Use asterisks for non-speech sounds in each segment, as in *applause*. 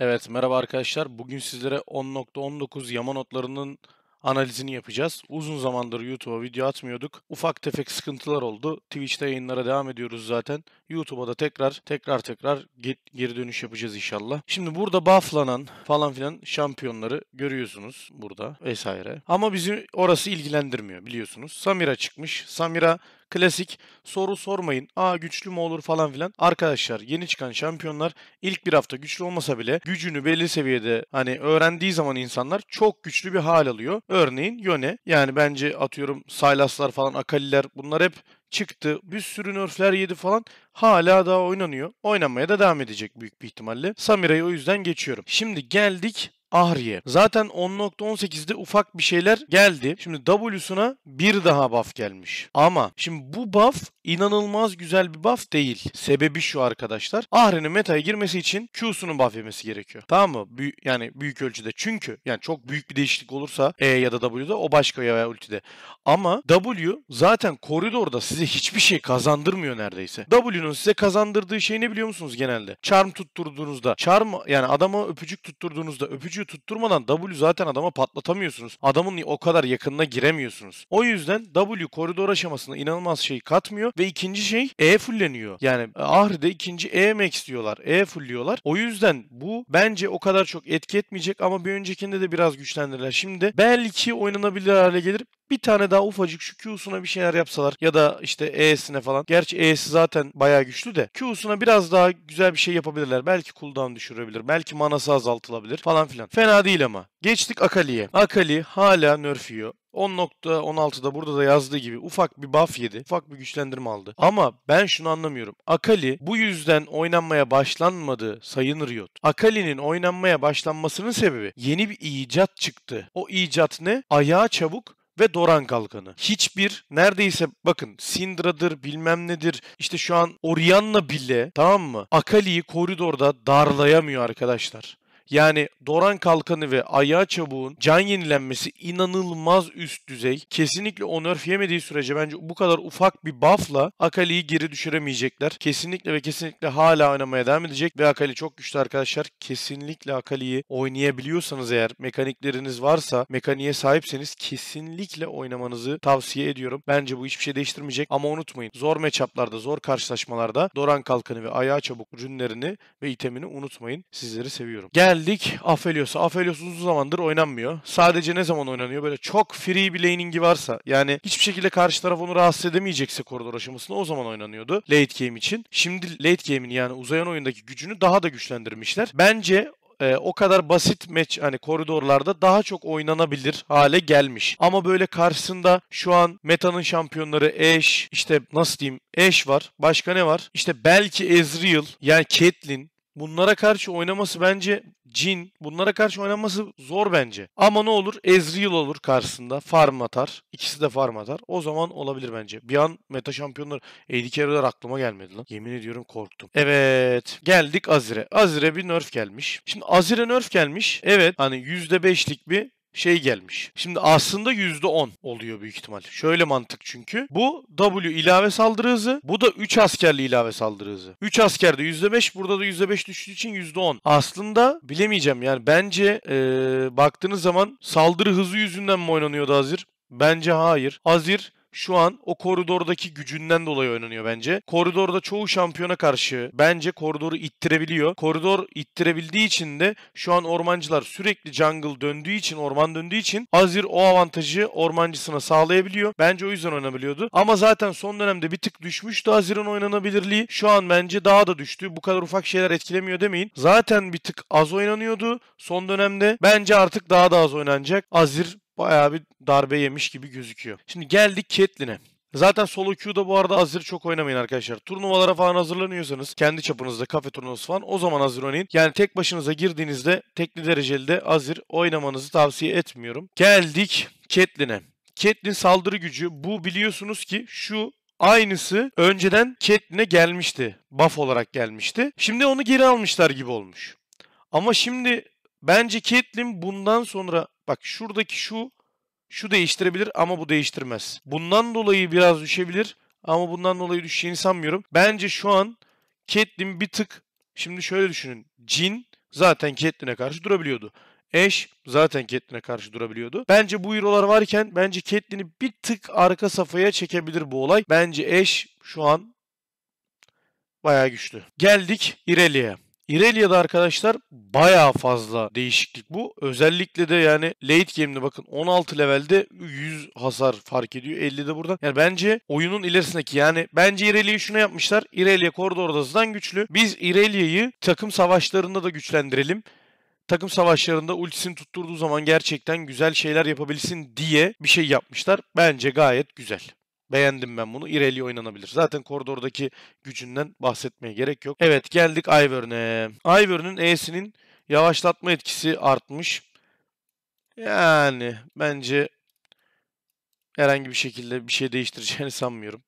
Evet, merhaba arkadaşlar. Bugün sizlere 10.19 yama notlarının analizini yapacağız. Uzun zamandır YouTube'a video atmıyorduk. Ufak tefek sıkıntılar oldu. Twitch'te yayınlara devam ediyoruz zaten. YouTube'a da tekrar tekrar tekrar geri dönüş yapacağız inşallah. Şimdi burada bufflanan falan filan şampiyonları görüyorsunuz burada vesaire. Ama bizi orası ilgilendirmiyor biliyorsunuz. Samira çıkmış. Samira Klasik soru sormayın. Aa güçlü mü olur falan filan. Arkadaşlar yeni çıkan şampiyonlar ilk bir hafta güçlü olmasa bile gücünü belli seviyede hani öğrendiği zaman insanlar çok güçlü bir hal alıyor. Örneğin Yone yani bence atıyorum Sylaslar falan Akaliler bunlar hep çıktı. Bir sürü nerfler yedi falan. Hala daha oynanıyor. Oynanmaya da devam edecek büyük bir ihtimalle. Samira'yı o yüzden geçiyorum. Şimdi geldik Ahriye. Zaten 10.18'de ufak bir şeyler geldi. Şimdi W'suna bir daha buff gelmiş. Ama şimdi bu buff inanılmaz güzel bir buff değil. Sebebi şu arkadaşlar. Ahri'nin meta'ya girmesi için Q'sunun buff yemesi gerekiyor. Tamam mı? Büy yani büyük ölçüde. Çünkü yani çok büyük bir değişiklik olursa E ya da W'da o başka ya veya ultide. Ama W zaten koridorda size hiçbir şey kazandırmıyor neredeyse. W'nun size kazandırdığı şey ne biliyor musunuz genelde? Charm tutturduğunuzda. Charm yani adama öpücük tutturduğunuzda öpücük W'yu tutturmadan W zaten adama patlatamıyorsunuz. Adamın o kadar yakınına giremiyorsunuz. O yüzden W koridor aşamasına inanılmaz şey katmıyor ve ikinci şey E fulleniyor. Yani Ahri'de ikinci E max diyorlar. E fullliyorlar. O yüzden bu bence o kadar çok etki etmeyecek ama bir öncekinde de biraz güçlendirirler. Şimdi de belki oynanabilir hale gelir bir tane daha ufacık şu Q'suna bir şeyler yapsalar ya da işte E'sine falan. Gerçi E'si zaten bayağı güçlü de Q'suna biraz daha güzel bir şey yapabilirler. Belki cooldown düşürebilir. Belki manası azaltılabilir falan filan. Fena değil ama. Geçtik Akali'ye. Akali hala nerf yiyor. 10.16'da burada da yazdığı gibi ufak bir buff yedi. Ufak bir güçlendirme aldı. Ama ben şunu anlamıyorum. Akali bu yüzden oynanmaya başlanmadı Sayın Riot. Akali'nin oynanmaya başlanmasının sebebi yeni bir icat çıktı. O icat ne? Ayağa çabuk ve Doran kalkanı. Hiçbir neredeyse bakın Sindradır bilmem nedir işte şu an Orianna bile tamam mı? Akali'yi koridorda darlayamıyor arkadaşlar. Yani Doran Kalkanı ve Ayağı Çabuğ'un can yenilenmesi inanılmaz üst düzey. Kesinlikle onörf yemediği sürece bence bu kadar ufak bir buff'la Akali'yi geri düşüremeyecekler. Kesinlikle ve kesinlikle hala oynamaya devam edecek ve Akali çok güçlü arkadaşlar. Kesinlikle Akali'yi oynayabiliyorsanız eğer mekanikleriniz varsa, mekaniğe sahipseniz kesinlikle oynamanızı tavsiye ediyorum. Bence bu hiçbir şey değiştirmeyecek ama unutmayın. Zor matchuplarda, zor karşılaşmalarda Doran Kalkanı ve Ayağı Çabuk rünlerini ve itemini unutmayın. Sizleri seviyorum. Gel geldik Aphelios'a. Aphelios uzun zamandır oynanmıyor. Sadece ne zaman oynanıyor? Böyle çok free bir laning'i varsa yani hiçbir şekilde karşı taraf onu rahatsız edemeyecekse koridor aşamasında o zaman oynanıyordu late game için. Şimdi late game'in yani uzayan oyundaki gücünü daha da güçlendirmişler. Bence e, o kadar basit maç hani koridorlarda daha çok oynanabilir hale gelmiş. Ama böyle karşısında şu an metanın şampiyonları Ashe, işte nasıl diyeyim Ashe var. Başka ne var? İşte belki Ezreal yani Caitlyn Bunlara karşı oynaması bence Cin, bunlara karşı oynanması zor bence. Ama ne olur? Ezreal olur karşısında. Farm atar. İkisi de farm atar. O zaman olabilir bence. Bir an meta şampiyonları AD carry'ler aklıma gelmedi lan. Yemin ediyorum korktum. Evet. Geldik Azir'e. Azir'e bir nerf gelmiş. Şimdi Azir'e nerf gelmiş. Evet. Hani %5'lik bir şey gelmiş. Şimdi aslında %10 oluyor büyük ihtimal. Şöyle mantık çünkü. Bu W ilave saldırı hızı. Bu da 3 askerli ilave saldırı hızı. 3 askerde %5 burada da %5 düştüğü için %10. Aslında bilemeyeceğim yani bence ee, baktığınız zaman saldırı hızı yüzünden mi oynanıyordu Azir? Bence hayır. Azir şu an o koridordaki gücünden dolayı oynanıyor bence. Koridorda çoğu şampiyona karşı bence koridoru ittirebiliyor. Koridor ittirebildiği için de şu an ormancılar sürekli jungle döndüğü için, orman döndüğü için Azir o avantajı ormancısına sağlayabiliyor. Bence o yüzden oynanabiliyordu. Ama zaten son dönemde bir tık düşmüştü Azir'in oynanabilirliği. Şu an bence daha da düştü. Bu kadar ufak şeyler etkilemiyor demeyin. Zaten bir tık az oynanıyordu son dönemde. Bence artık daha da az oynanacak. Azir bayağı bir darbe yemiş gibi gözüküyor. Şimdi geldik Ketline. Zaten solo queue'da bu arada hazır çok oynamayın arkadaşlar. Turnuvalara falan hazırlanıyorsanız kendi çapınızda kafe turnuvası falan o zaman Azir oynayın. Yani tek başınıza girdiğinizde tekli dereceli de Azir oynamanızı tavsiye etmiyorum. Geldik Ketline. Ketlin saldırı gücü bu biliyorsunuz ki şu aynısı önceden Ketline gelmişti. Buff olarak gelmişti. Şimdi onu geri almışlar gibi olmuş. Ama şimdi bence Ketlin bundan sonra Bak şuradaki şu şu değiştirebilir ama bu değiştirmez. Bundan dolayı biraz düşebilir ama bundan dolayı düşeceğini sanmıyorum. Bence şu an Caitlyn bir tık şimdi şöyle düşünün. Jin zaten Caitlyn'e karşı durabiliyordu. Eş zaten Caitlyn'e karşı durabiliyordu. Bence bu eurolar varken bence Caitlyn'i bir tık arka safhaya çekebilir bu olay. Bence Eş şu an bayağı güçlü. Geldik İrelia'ya. Irelia'da arkadaşlar baya fazla değişiklik bu. Özellikle de yani late game'de bakın 16 levelde 100 hasar fark ediyor. 50 de burada. Yani bence oyunun ilerisindeki yani bence Irelia'yı şuna yapmışlar. Irelia koridor odasından güçlü. Biz Irelia'yı takım savaşlarında da güçlendirelim takım savaşlarında ultisini tutturduğu zaman gerçekten güzel şeyler yapabilsin diye bir şey yapmışlar. Bence gayet güzel. Beğendim ben bunu. İreli oynanabilir. Zaten koridordaki gücünden bahsetmeye gerek yok. Evet geldik Ivern'e. Ivern'ın E'sinin yavaşlatma etkisi artmış. Yani bence herhangi bir şekilde bir şey değiştireceğini *laughs* sanmıyorum.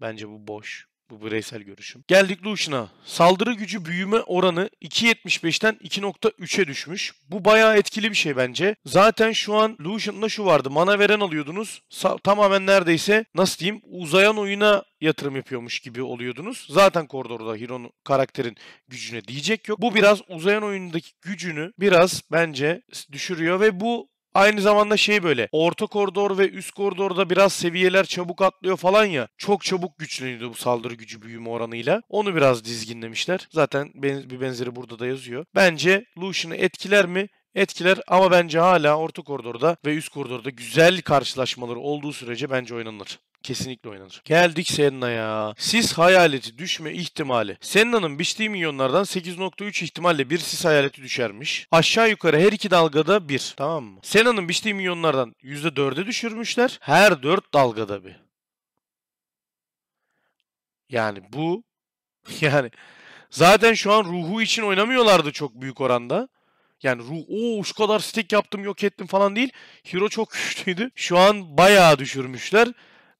Bence bu boş. Bu bireysel görüşüm. Geldik Lucian'a. Saldırı gücü büyüme oranı 2.75'ten 2.3'e düşmüş. Bu bayağı etkili bir şey bence. Zaten şu an Lucian'da şu vardı. Mana veren alıyordunuz. tamamen neredeyse nasıl diyeyim uzayan oyuna yatırım yapıyormuş gibi oluyordunuz. Zaten koridorda Hiron karakterin gücüne diyecek yok. Bu biraz uzayan oyundaki gücünü biraz bence düşürüyor ve bu Aynı zamanda şey böyle orta koridor ve üst koridorda biraz seviyeler çabuk atlıyor falan ya. Çok çabuk güçleniyordu bu saldırı gücü büyüme oranıyla. Onu biraz dizginlemişler. Zaten bir benzeri burada da yazıyor. Bence Lucian'ı etkiler mi? etkiler ama bence hala orta koridorda ve üst koridorda güzel karşılaşmaları olduğu sürece bence oynanır. Kesinlikle oynanır. Geldik Senna ya. Sis hayaleti düşme ihtimali. Senna'nın biçtiği milyonlardan 8.3 ihtimalle bir sis hayaleti düşermiş. Aşağı yukarı her iki dalgada bir. Tamam mı? Senna'nın biçtiği milyonlardan %4'e düşürmüşler. Her 4 dalgada bir. Yani bu *laughs* yani zaten şu an ruhu için oynamıyorlardı çok büyük oranda. Yani ruh o şu kadar stek yaptım yok ettim falan değil. Hero çok güçlüydü. Şu an bayağı düşürmüşler.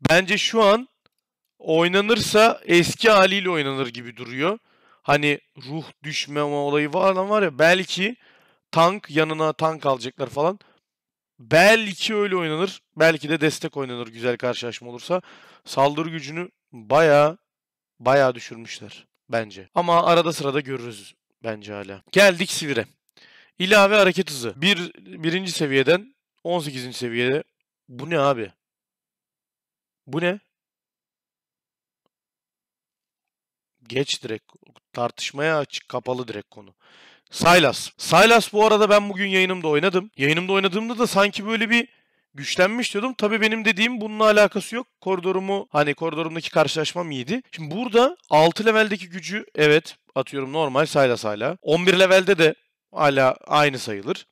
Bence şu an oynanırsa eski haliyle oynanır gibi duruyor. Hani ruh düşmeme olayı falan var ya belki tank yanına tank alacaklar falan. Belki öyle oynanır. Belki de destek oynanır güzel karşılaşma olursa. Saldırı gücünü baya baya düşürmüşler bence. Ama arada sırada görürüz bence hala. Geldik Sivir'e. İlave hareket hızı. Bir, birinci seviyeden 18. seviyede. Bu ne abi? Bu ne? Geç direkt. Tartışmaya açık, kapalı direkt konu. Silas. Silas bu arada ben bugün yayınımda oynadım. Yayınımda oynadığımda da sanki böyle bir güçlenmiş diyordum. Tabii benim dediğim bununla alakası yok. Koridorumu hani koridorumdaki karşılaşmam iyiydi. Şimdi burada 6 leveldeki gücü evet atıyorum normal Silas hala. 11 levelde de hala aynı sayılır.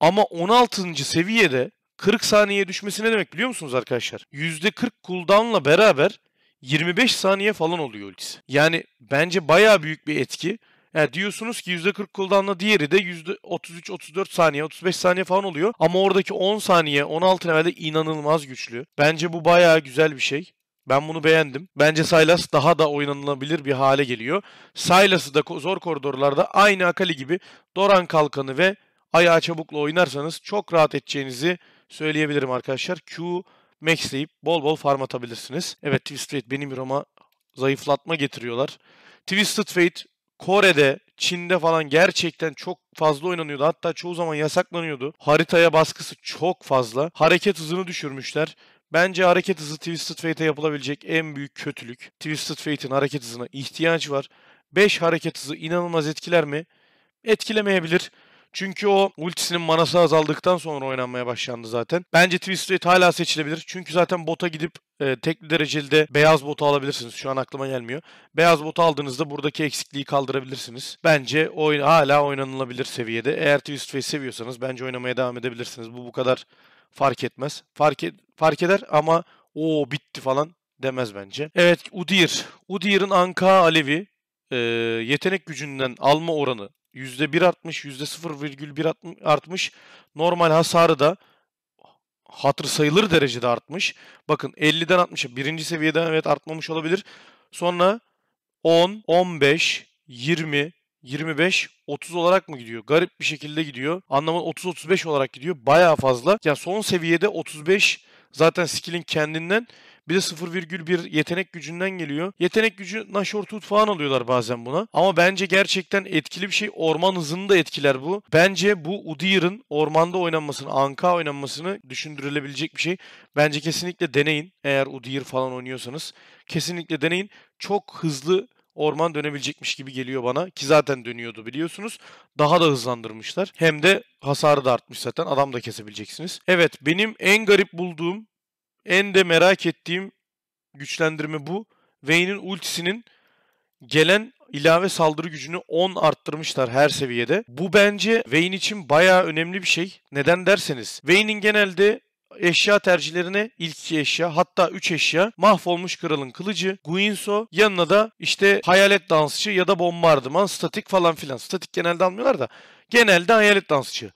Ama 16. seviyede 40 saniye düşmesi ne demek biliyor musunuz arkadaşlar? %40 cooldown'la beraber 25 saniye falan oluyor ultisi. Yani bence baya büyük bir etki. Yani diyorsunuz ki %40 cooldown'la diğeri de %33-34 saniye, 35 saniye falan oluyor. Ama oradaki 10 saniye, 16 levelde inanılmaz güçlü. Bence bu baya güzel bir şey. Ben bunu beğendim. Bence Silas daha da oynanılabilir bir hale geliyor. Silas'ı da zor koridorlarda aynı Akali gibi Doran Kalkanı ve Ayağı Çabuk'la oynarsanız çok rahat edeceğinizi söyleyebilirim arkadaşlar. Q max bol bol farm atabilirsiniz. Evet Twist Fate benim Euro'ma zayıflatma getiriyorlar. Twisted Fate Kore'de, Çin'de falan gerçekten çok fazla oynanıyordu. Hatta çoğu zaman yasaklanıyordu. Haritaya baskısı çok fazla. Hareket hızını düşürmüşler. Bence hareket hızı Twisted Fate'e yapılabilecek en büyük kötülük. Twisted Fate'in hareket hızına ihtiyaç var. 5 hareket hızı inanılmaz etkiler mi? Etkilemeyebilir. Çünkü o ultisinin manası azaldıktan sonra oynanmaya başlandı zaten. Bence Twisted hala seçilebilir. Çünkü zaten bota gidip e, tekli dereceli de beyaz botu alabilirsiniz. Şu an aklıma gelmiyor. Beyaz botu aldığınızda buradaki eksikliği kaldırabilirsiniz. Bence oyun hala oynanılabilir seviyede. Eğer Twist seviyorsanız bence oynamaya devam edebilirsiniz. Bu bu kadar fark etmez. Fark, et, fark eder ama o bitti falan demez bence. Evet Udyr. Udyr'ın Anka Alevi e, yetenek gücünden alma oranı %1 artmış, %0,1 artmış. Normal hasarı da hatır sayılır derecede artmış. Bakın 50'den 60'a birinci seviyeden evet artmamış olabilir. Sonra 10, 15, 20, 25, 30 olarak mı gidiyor? Garip bir şekilde gidiyor. Anlamı 30-35 olarak gidiyor. Baya fazla. Yani son seviyede 35 zaten skill'in kendinden bir de 0,1 yetenek gücünden geliyor. Yetenek gücü naşortut falan alıyorlar bazen buna. Ama bence gerçekten etkili bir şey. Orman hızını da etkiler bu. Bence bu Udyir'in ormanda oynanmasını, Anka oynanmasını düşündürülebilecek bir şey. Bence kesinlikle deneyin. Eğer Udyr falan oynuyorsanız kesinlikle deneyin. Çok hızlı orman dönebilecekmiş gibi geliyor bana ki zaten dönüyordu biliyorsunuz. Daha da hızlandırmışlar. Hem de hasarı da artmış zaten. Adam da kesebileceksiniz. Evet benim en garip bulduğum en de merak ettiğim güçlendirme bu. Vayne'in ultisinin gelen ilave saldırı gücünü 10 arttırmışlar her seviyede. Bu bence Vayne için bayağı önemli bir şey. Neden derseniz Vayne'in genelde eşya tercihlerine ilk iki eşya hatta üç eşya mahvolmuş kralın kılıcı, Guinso yanına da işte hayalet dansçı ya da bombardıman, statik falan filan. Statik genelde almıyorlar da genelde hayalet dansçı.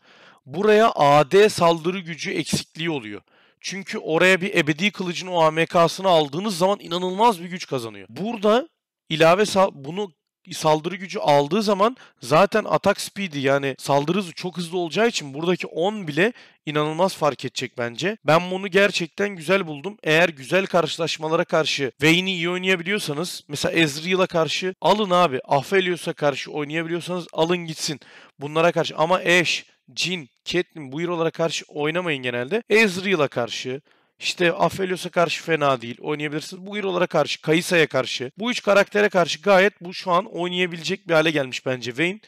Buraya AD saldırı gücü eksikliği oluyor. Çünkü oraya bir ebedi kılıcın o AMK'sını aldığınız zaman inanılmaz bir güç kazanıyor. Burada ilave sal bunu saldırı gücü aldığı zaman zaten atak speed'i yani saldırı hızı çok hızlı olacağı için buradaki 10 bile inanılmaz fark edecek bence. Ben bunu gerçekten güzel buldum. Eğer güzel karşılaşmalara karşı Vayne'i iyi oynayabiliyorsanız mesela Ezreal'a karşı alın abi. Afelios'a karşı oynayabiliyorsanız alın gitsin. Bunlara karşı ama Ashe, Jin, Catelyn bu hero'lara karşı oynamayın genelde. Ezreal'a karşı, işte Aphelios'a karşı fena değil. Oynayabilirsiniz. Bu hero'lara karşı, Kaisa'ya karşı. Bu üç karaktere karşı gayet bu şu an oynayabilecek bir hale gelmiş bence Vayne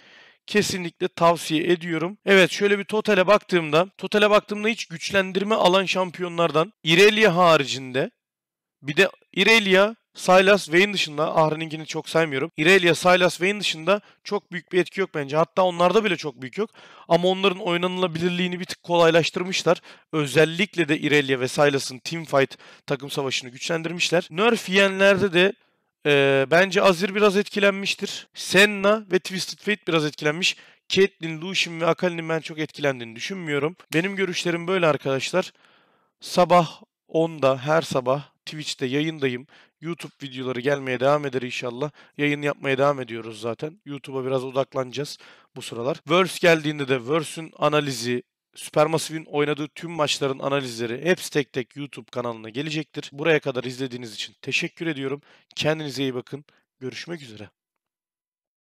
kesinlikle tavsiye ediyorum. Evet şöyle bir totale baktığımda, totale baktığımda hiç güçlendirme alan şampiyonlardan Irelia haricinde bir de Irelia Silas Wayne dışında Ahreninkini çok saymıyorum. Irelia Silas Wayne dışında çok büyük bir etki yok bence. Hatta onlarda bile çok büyük yok. Ama onların oynanılabilirliğini bir tık kolaylaştırmışlar. Özellikle de Irelia ve Silas'ın Teamfight takım savaşını güçlendirmişler. Nerf yiyenlerde de e, bence Azir biraz etkilenmiştir. Senna ve Twisted Fate biraz etkilenmiş. Caitlyn, Lucian ve Akali'nin ben çok etkilendiğini düşünmüyorum. Benim görüşlerim böyle arkadaşlar. Sabah 10'da her sabah Twitch'te yayındayım. YouTube videoları gelmeye devam eder inşallah. Yayın yapmaya devam ediyoruz zaten. YouTube'a biraz odaklanacağız bu sıralar. Verse geldiğinde de Verse'ün analizi, Supermassive'in oynadığı tüm maçların analizleri hepsi tek tek YouTube kanalına gelecektir. Buraya kadar izlediğiniz için teşekkür ediyorum. Kendinize iyi bakın. Görüşmek üzere.